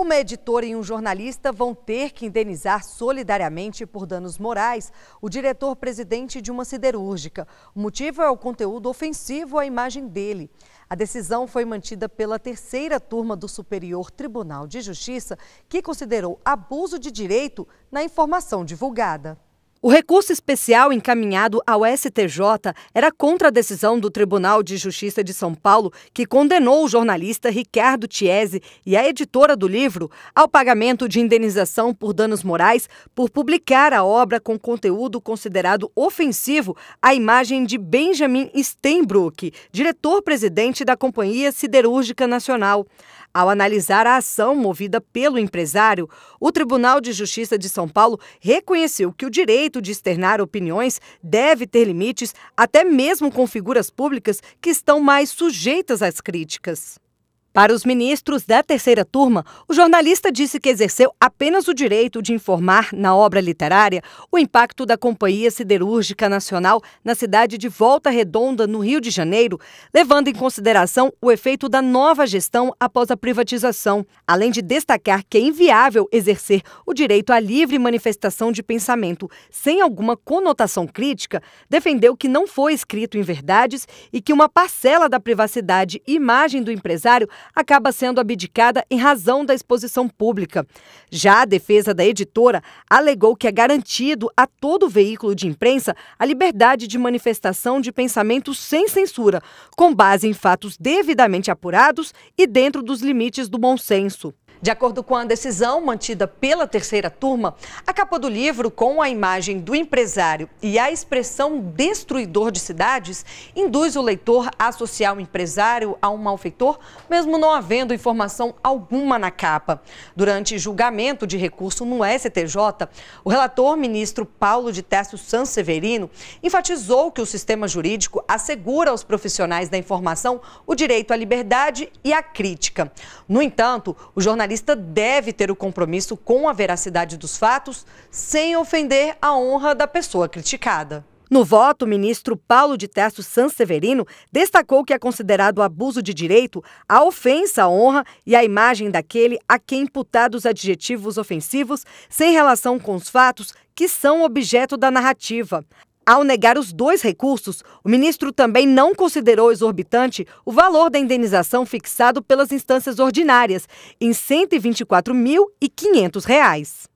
Uma editora e um jornalista vão ter que indenizar solidariamente por danos morais o diretor-presidente de uma siderúrgica. O motivo é o conteúdo ofensivo à imagem dele. A decisão foi mantida pela terceira turma do Superior Tribunal de Justiça, que considerou abuso de direito na informação divulgada. O recurso especial encaminhado ao STJ era contra a decisão do Tribunal de Justiça de São Paulo, que condenou o jornalista Ricardo Tiese e a editora do livro ao pagamento de indenização por danos morais por publicar a obra com conteúdo considerado ofensivo à imagem de Benjamin Steinbrück, diretor-presidente da Companhia Siderúrgica Nacional. Ao analisar a ação movida pelo empresário, o Tribunal de Justiça de São Paulo reconheceu que o direito de externar opiniões deve ter limites, até mesmo com figuras públicas que estão mais sujeitas às críticas. Para os ministros da terceira turma, o jornalista disse que exerceu apenas o direito de informar, na obra literária, o impacto da Companhia Siderúrgica Nacional na cidade de Volta Redonda, no Rio de Janeiro, levando em consideração o efeito da nova gestão após a privatização, além de destacar que é inviável exercer o direito à livre manifestação de pensamento sem alguma conotação crítica, defendeu que não foi escrito em verdades e que uma parcela da privacidade e imagem do empresário acaba sendo abdicada em razão da exposição pública. Já a defesa da editora alegou que é garantido a todo veículo de imprensa a liberdade de manifestação de pensamento sem censura, com base em fatos devidamente apurados e dentro dos limites do bom senso. De acordo com a decisão mantida pela terceira turma, a capa do livro, com a imagem do empresário e a expressão destruidor de cidades, induz o leitor a associar o empresário a um malfeitor, mesmo não havendo informação alguma na capa. Durante julgamento de recurso no STJ, o relator ministro Paulo de Testo Sanseverino enfatizou que o sistema jurídico assegura aos profissionais da informação o direito à liberdade e à crítica. No entanto, o jornalista jornalista deve ter o compromisso com a veracidade dos fatos, sem ofender a honra da pessoa criticada. No voto, o ministro Paulo de Tarso Sanseverino destacou que é considerado abuso de direito a ofensa à honra e à imagem daquele a quem imputados adjetivos ofensivos sem relação com os fatos que são objeto da narrativa. Ao negar os dois recursos, o ministro também não considerou exorbitante o valor da indenização fixado pelas instâncias ordinárias, em R$ 124.500.